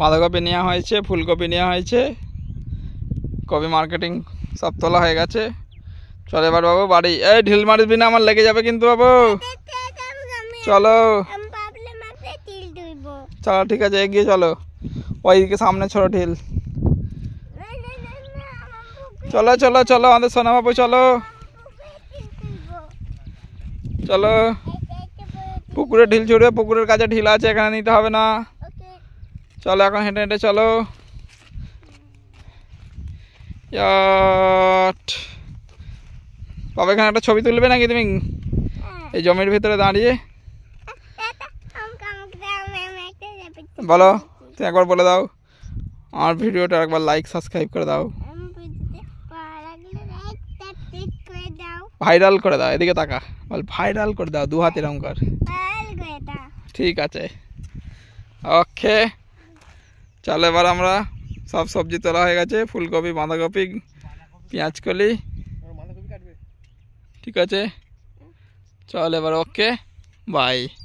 বাঁধাকপি নেওয়া হয়েছে ফুলকপি নেওয়া হয়েছে কপি মার্কেটিং সব তোলা হয়ে গেছে চল এবার বাবু বাড়ি এই ঢিল মারিবি বিনা আমার লেগে যাবে কিন্তু বাবু চলো চলো ঠিক আছে এগিয়ে চলো ওইদিকে সামনে ছোট ঢিল চলো চলো চলো আমাদের সোনা বাবু চলো চলো পুকুরে ঢিল ছুড়বে পুকুরের কাছে ঢিল আছে এখানে নিতে হবে না চলো এখন হেঁটে হেঁটে চলো বাবা এখানে একটা ছবি তুলবে নাকি তুমি এই জমির ভিতরে দাঁড়িয়ে বলো তুমি একবার বলে দাও আমার ভিডিওটা একবার লাইক সাবস্ক্রাইব করে দাও ভাইরাল করে দাও এদিকে তাকা বল ভাইরাল করে দাও দু হাতে অঙ্কার ঠিক আছে ওকে চল এবার আমরা সব সবজি তোলা হয়ে গেছে ফুলকপি বাঁধাকপি পেঁয়াজকলি ঠিক আছে চল এবার ওকে বাই